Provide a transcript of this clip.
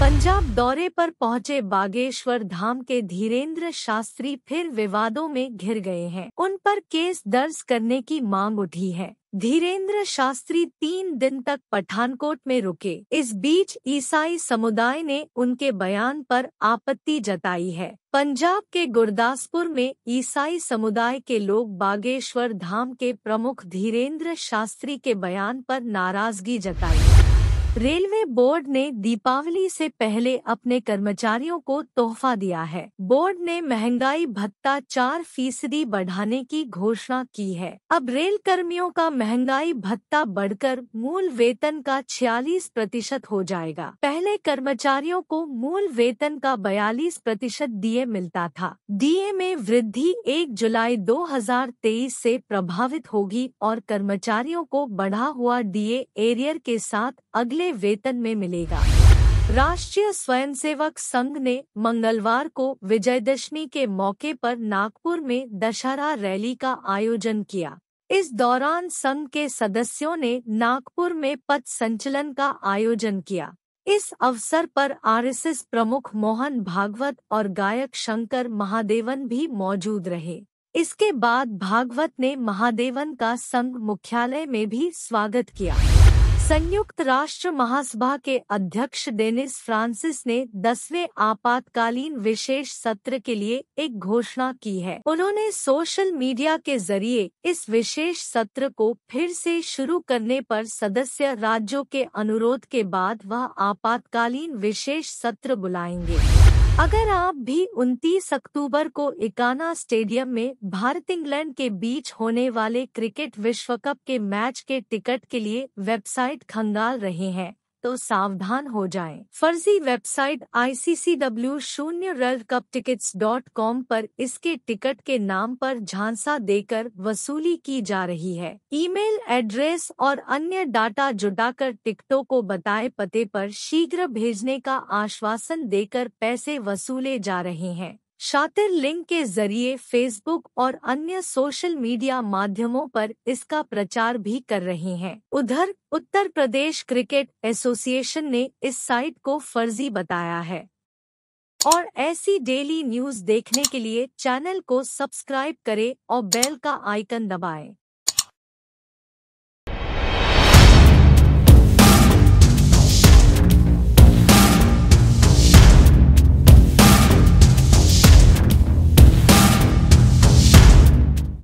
पंजाब दौरे पर पहुंचे बागेश्वर धाम के धीरेन्द्र शास्त्री फिर विवादों में घिर गए हैं उन पर केस दर्ज करने की मांग उठी है धीरेन्द्र शास्त्री तीन दिन तक पठानकोट में रुके इस बीच ईसाई समुदाय ने उनके बयान पर आपत्ति जताई है पंजाब के गुरदासपुर में ईसाई समुदाय के लोग बागेश्वर धाम के प्रमुख धीरेन्द्र शास्त्री के बयान पर नाराजगी जताई रेलवे बोर्ड ने दीपावली से पहले अपने कर्मचारियों को तोहफा दिया है बोर्ड ने महंगाई भत्ता चार फीसदी बढ़ाने की घोषणा की है अब रेल कर्मियों का महंगाई भत्ता बढ़कर मूल वेतन का 46 प्रतिशत हो जाएगा पहले कर्मचारियों को मूल वेतन का 42 प्रतिशत डीए मिलता था डीए में वृद्धि 1 जुलाई 2023 से प्रभावित होगी और कर्मचारियों को बढ़ा हुआ डीए एरियर के साथ अगले वेतन में मिलेगा राष्ट्रीय स्वयंसेवक संघ ने मंगलवार को विजयदशमी के मौके पर नागपुर में दशहरा रैली का आयोजन किया इस दौरान संघ के सदस्यों ने नागपुर में पथ संचलन का आयोजन किया इस अवसर पर आरएसएस प्रमुख मोहन भागवत और गायक शंकर महादेवन भी मौजूद रहे इसके बाद भागवत ने महादेवन का संघ मुख्यालय में भी स्वागत किया संयुक्त राष्ट्र महासभा के अध्यक्ष डेनिस फ्रांसिस ने दसवें आपातकालीन विशेष सत्र के लिए एक घोषणा की है उन्होंने सोशल मीडिया के जरिए इस विशेष सत्र को फिर से शुरू करने पर सदस्य राज्यों के अनुरोध के बाद वह आपातकालीन विशेष सत्र बुलाएंगे अगर आप भी 29 अक्टूबर को इकाना स्टेडियम में भारत इंग्लैंड के बीच होने वाले क्रिकेट विश्व कप के मैच के टिकट के लिए वेबसाइट खंगाल रहे हैं तो सावधान हो जाएं। फर्जी वेबसाइट आईसीसीडब्ल्यू शून्य कप डॉट कॉम पर इसके टिकट के नाम पर झांसा देकर वसूली की जा रही है ईमेल एड्रेस और अन्य डाटा जुटाकर टिकटों को बताए पते पर शीघ्र भेजने का आश्वासन देकर पैसे वसूले जा रहे हैं शातिर लिंक के जरिए फेसबुक और अन्य सोशल मीडिया माध्यमों पर इसका प्रचार भी कर रहे हैं उधर उत्तर प्रदेश क्रिकेट एसोसिएशन ने इस साइट को फर्जी बताया है और ऐसी डेली न्यूज देखने के लिए चैनल को सब्सक्राइब करें और बेल का आइकन दबाएं।